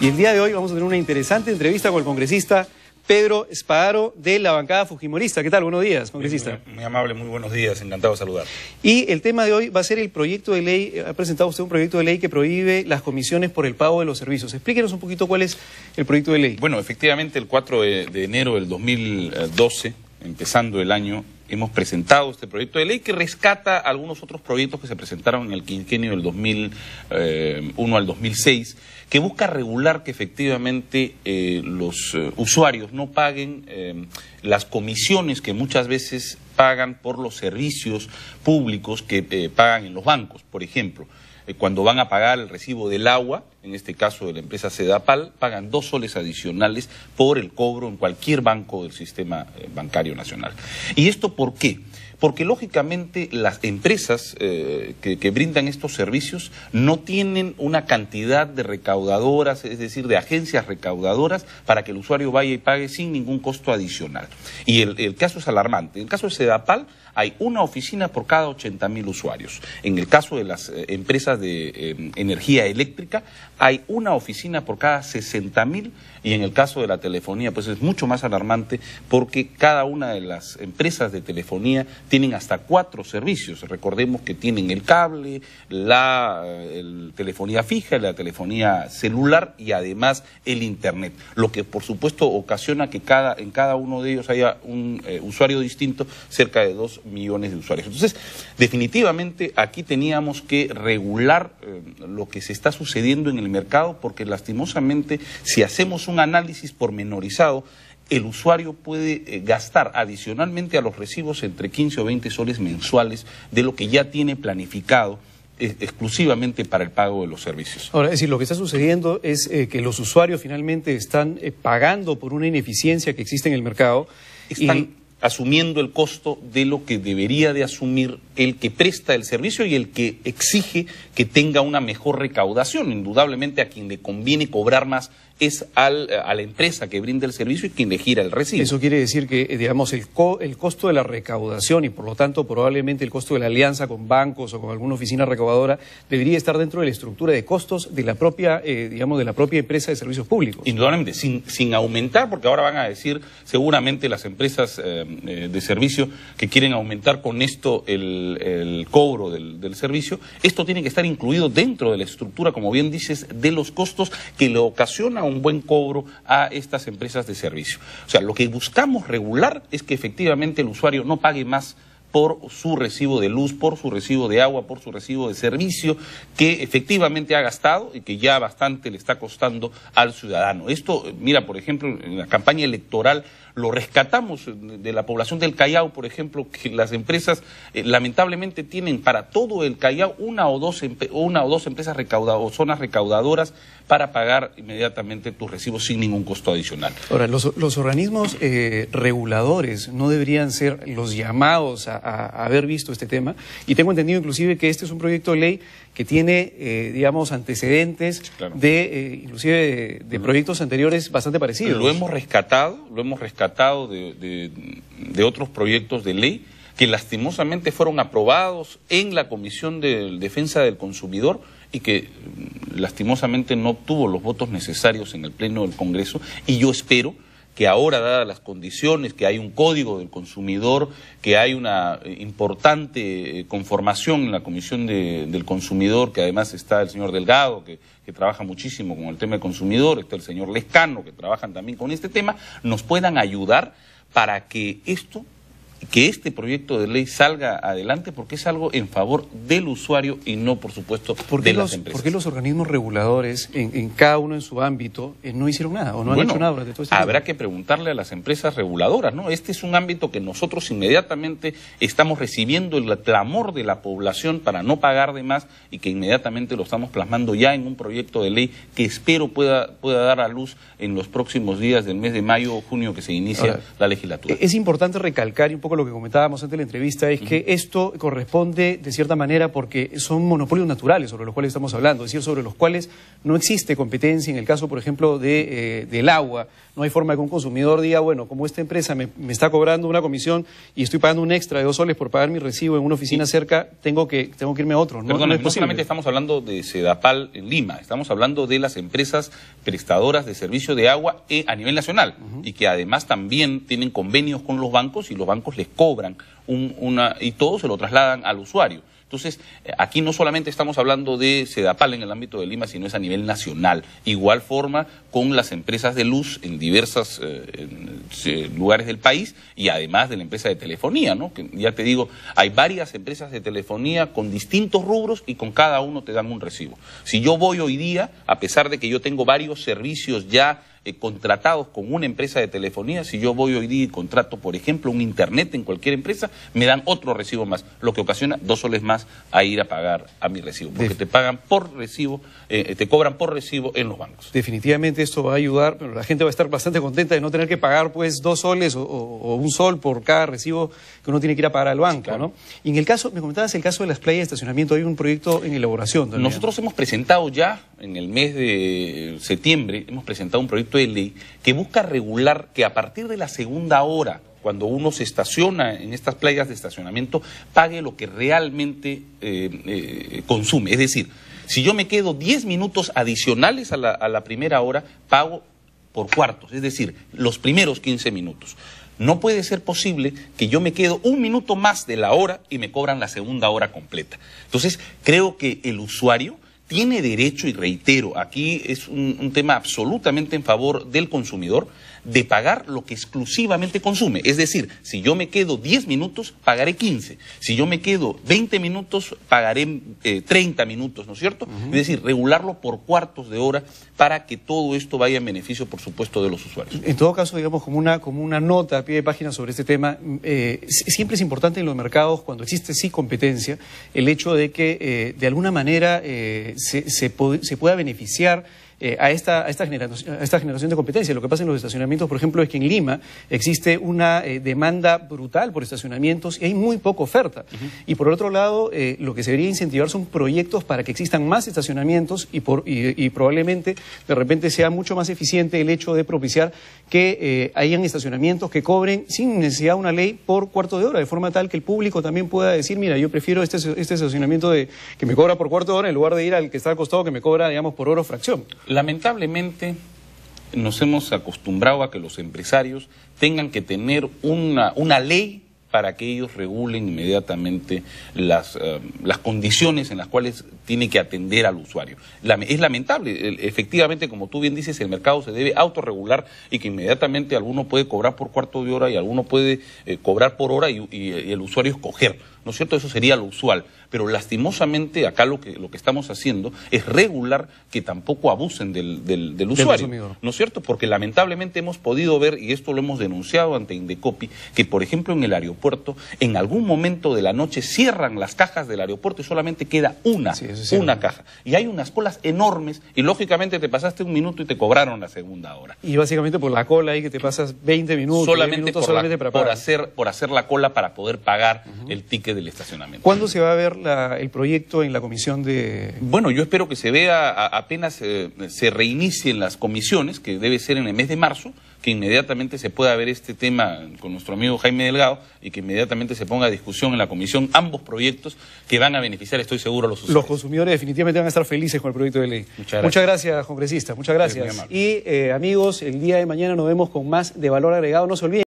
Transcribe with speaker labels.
Speaker 1: Y el día de hoy vamos a tener una interesante entrevista con el congresista Pedro Espadaro de la bancada Fujimorista. ¿Qué tal? Buenos días, congresista.
Speaker 2: Muy, amable, muy buenos días, encantado de saludar.
Speaker 1: Y el tema de hoy va a ser el proyecto de ley, eh, ha presentado usted un proyecto de ley que prohíbe las comisiones por el pago de los servicios. Explíquenos un poquito cuál es el proyecto de ley. Bueno,
Speaker 2: efectivamente el 4 de, de enero del 2012 empezando el año, hemos presentado este proyecto de ley que rescata algunos otros proyectos que se presentaron en el quinquenio del 2001 eh, al 2006, que busca regular que efectivamente eh, los eh, usuarios no paguen las comisiones que muchas veces pagan por los servicios públicos que pagan en los bancos, por ejemplo. Cuando van a pagar el recibo del agua, en este caso de la empresa Sedapal, pagan dos soles adicionales por el cobro en cualquier banco del sistema eh, bancario nacional. ¿Y esto por qué? Porque lógicamente las empresas eh, que, brindan estos servicios no tienen una cantidad de recaudadoras, es decir, de agencias recaudadoras, para que el usuario vaya y pague sin ningún costo adicional. Y el, caso es alarmante. En el caso de Sedapal hay una oficina por cada 80 mil usuarios. En el caso de las eh, empresas de energía eléctrica hay una oficina por cada 60 mil y en el caso de la telefonía pues es mucho más alarmante porque cada una de las empresas de telefonía tienen hasta cuatro servicios. Recordemos que tienen el cable, la eh, telefonía fija, la telefonía celular y además el internet, lo que por supuesto ocasiona que cada, en cada uno de ellos haya un eh, usuario distinto, cerca de dos millones de usuarios. Entonces, definitivamente aquí teníamos que regular eh, lo que se está sucediendo en el mercado, porque lastimosamente, si hacemos un análisis pormenorizado, el usuario puede eh, gastar adicionalmente a los recibos entre 15 o 20 soles mensuales de lo que ya tiene planificado eh, exclusivamente para el pago de los servicios.
Speaker 1: Ahora, es decir, lo que está sucediendo es eh, que los usuarios finalmente están pagando por una ineficiencia que existe en el mercado.
Speaker 2: Están asumiendo el costo de lo que debería de asumir el que presta el servicio y el que exige que tenga una mejor recaudación. Indudablemente a quien le conviene cobrar más es al, a la empresa que brinda el servicio y quien le gira el recibo. Eso
Speaker 1: quiere decir que, eh, digamos, el, el costo de la recaudación y, por lo tanto, probablemente el costo de la alianza con bancos o con alguna oficina recaudadora debería estar dentro de la estructura de costos de la propia, eh, digamos, de la propia empresa de servicios públicos.
Speaker 2: Indudablemente, sin, sin aumentar, porque ahora van a decir seguramente las empresas eh, de servicio que quieren aumentar con esto el, cobro del, del servicio, esto tiene que estar incluido dentro de la estructura, como bien dices, de los costos que le ocasiona un buen cobro a estas empresas de servicio. O sea, lo que buscamos regular es que efectivamente el usuario no pague más por su recibo de luz, por su recibo de agua, por su recibo de servicio, que efectivamente ha gastado y que ya bastante le está costando al ciudadano. Esto, mira, por ejemplo, en la campaña electoral lo rescatamos de la población del Callao, por ejemplo, que las empresas eh, lamentablemente tienen para todo el Callao una o dos, una o dos empresas recaudadoras, zonas recaudadoras para pagar inmediatamente tus recibos sin ningún costo adicional.
Speaker 1: Ahora, los, organismos eh, reguladores no deberían ser los llamados a, haber visto este tema. Y tengo entendido inclusive que este es un proyecto de ley que tiene, eh, digamos, antecedentes de, eh, inclusive, de, proyectos anteriores bastante parecidos. Lo hemos
Speaker 2: rescatado, lo hemos rescatado de, de otros proyectos de ley que lastimosamente fueron aprobados en la Comisión de Defensa del Consumidor y que lastimosamente no obtuvo los votos necesarios en el Pleno del Congreso y yo espero que ahora, dadas las condiciones, que hay un código del consumidor, que hay una eh, importante eh, conformación en la Comisión de, del Consumidor, que además está el señor Delgado, que, que, trabaja muchísimo con el tema del consumidor, está el señor Lescano, que trabajan también con este tema, nos puedan ayudar para que esto que este proyecto de ley salga adelante porque es algo en favor del usuario y no, por supuesto, de las empresas.
Speaker 1: ¿Por qué los organismos reguladores, en, cada uno en su ámbito, eh, no hicieron nada o no han hecho nada durante todo este Habrá
Speaker 2: que preguntarle a las empresas reguladoras, ¿no? Este es un ámbito que nosotros inmediatamente estamos recibiendo el clamor de la población para no pagar de más y que inmediatamente lo estamos plasmando ya en un proyecto de ley que espero pueda, pueda dar a luz en los próximos días del mes de mayo o junio que se inicia la legislatura.
Speaker 1: Es importante recalcar un con lo que comentábamos antes de la entrevista, es que esto corresponde de cierta manera porque son monopolios naturales sobre los cuales estamos hablando, es decir, sobre los cuales no existe competencia. En el caso, por ejemplo, de, eh, del agua, no hay forma de que un consumidor diga, bueno, como esta empresa me, está cobrando una comisión y estoy pagando un extra de dos soles por pagar mi recibo en una oficina cerca, tengo que, tengo que irme a otro. ¿no? no, es estamos
Speaker 2: hablando de Sedapal en Lima, estamos hablando de las empresas prestadoras de servicio de agua eh, a nivel nacional y que además también tienen convenios con los bancos y los bancos les cobran una, y todo se lo trasladan al usuario. Entonces, eh, aquí no solamente estamos hablando de Sedapal en el ámbito de Lima, sino es a nivel nacional. Igual forma con las empresas de luz en diversos eh, eh, lugares del país y además de la empresa de telefonía, ¿no? ya te digo, hay varias empresas de telefonía con distintos rubros y con cada uno te dan un recibo. Si yo voy hoy día, a pesar de que yo tengo varios servicios ya eh, contratados con una empresa de telefonía, si yo voy hoy día y contrato, por ejemplo, un internet en cualquier empresa, me dan otro recibo más, lo que ocasiona dos soles más a ir a pagar a mi recibo, porque te pagan por recibo, eh, eh, te cobran por recibo en los bancos.
Speaker 1: Definitivamente esto va a ayudar, pero la gente va a estar bastante contenta de no tener que pagar pues dos soles o, un sol por cada recibo que uno tiene que ir a pagar al banco, ¿no? Y en el caso, me comentabas el caso de las playas de estacionamiento, hay un proyecto en elaboración también. Nosotros hemos
Speaker 2: presentado ya, en el mes de septiembre, hemos presentado un proyecto Ley que busca regular que a partir de la segunda hora, cuando uno se estaciona en estas playas de estacionamiento, pague lo que realmente eh, eh, consume. Es decir, si yo me quedo 10 minutos adicionales a la, a la primera hora, pago por cuartos, es decir, los primeros 15 minutos. No puede ser posible que yo me quedo un minuto más de la hora y me cobran la segunda hora completa. Entonces, creo que el usuario tiene derecho, y reitero, aquí es un, tema absolutamente en favor del consumidor, de pagar lo que exclusivamente consume. Es decir, si yo me quedo 10 minutos, pagaré 15. Si yo me quedo 20 minutos, pagaré eh, treinta 30 minutos, ¿no es cierto? Es decir, regularlo por cuartos de hora para que todo esto vaya en beneficio, por supuesto, de los usuarios. En
Speaker 1: todo caso, digamos, como una, nota a pie de página sobre este tema, eh, siempre es importante en los mercados, cuando existe sí competencia, el hecho de que eh, de alguna manera se pueda beneficiar eh, a, esta, esta generación, de competencia. Lo que pasa en los estacionamientos, por ejemplo, es que en Lima existe una eh, demanda brutal por estacionamientos y hay muy poca oferta. Y por otro lado, eh, lo que se debería incentivar son proyectos para que existan más estacionamientos y, por, y, probablemente de repente sea mucho más eficiente el hecho de propiciar que hayan estacionamientos que cobren sin necesidad una ley por cuarto de hora, de forma tal que el público también pueda decir, mira, yo prefiero este, este estacionamiento que me cobra por cuarto de hora en lugar de ir al que está acostado costado que me cobra, digamos, por oro fracción. Lamentablemente
Speaker 2: nos hemos acostumbrado a que los empresarios tengan que tener una, ley para que ellos regulen inmediatamente eh, las, condiciones en las cuales tiene que atender al usuario. es lamentable, efectivamente, como tú bien dices, el mercado se debe autorregular y que inmediatamente alguno puede cobrar por cuarto de hora y alguno puede eh, cobrar por hora y el usuario escoger ¿no cierto? Eso sería lo usual. Pero lastimosamente acá lo que, lo que estamos haciendo es regular que tampoco abusen del, usuario, ¿no es cierto? Porque lamentablemente hemos podido ver, y esto lo hemos denunciado ante Indecopi, que por ejemplo en el aeropuerto, en algún momento de la noche cierran las cajas del aeropuerto y solamente queda una, una caja. Y hay unas colas enormes y lógicamente te pasaste un minuto y te cobraron la segunda hora.
Speaker 1: Y básicamente por la cola ahí que te pasas 20 minutos, solamente, por solamente Por
Speaker 2: hacer, por hacer la cola para poder pagar el ticket estacionamiento.
Speaker 1: ¿Cuándo se va a ver el proyecto en la comisión de...? Bueno,
Speaker 2: yo espero que se vea apenas eh, se reinicien las comisiones, que debe ser en el mes de marzo, que inmediatamente se pueda ver este tema con nuestro amigo Jaime Delgado y que inmediatamente se ponga a discusión en la comisión ambos proyectos que van a beneficiar, estoy seguro, a los usuarios. Los
Speaker 1: consumidores definitivamente van a estar felices con el proyecto de ley. Muchas gracias, congresista. Muchas gracias. Y eh, amigos, el día de mañana nos vemos con más de valor agregado. No se olviden.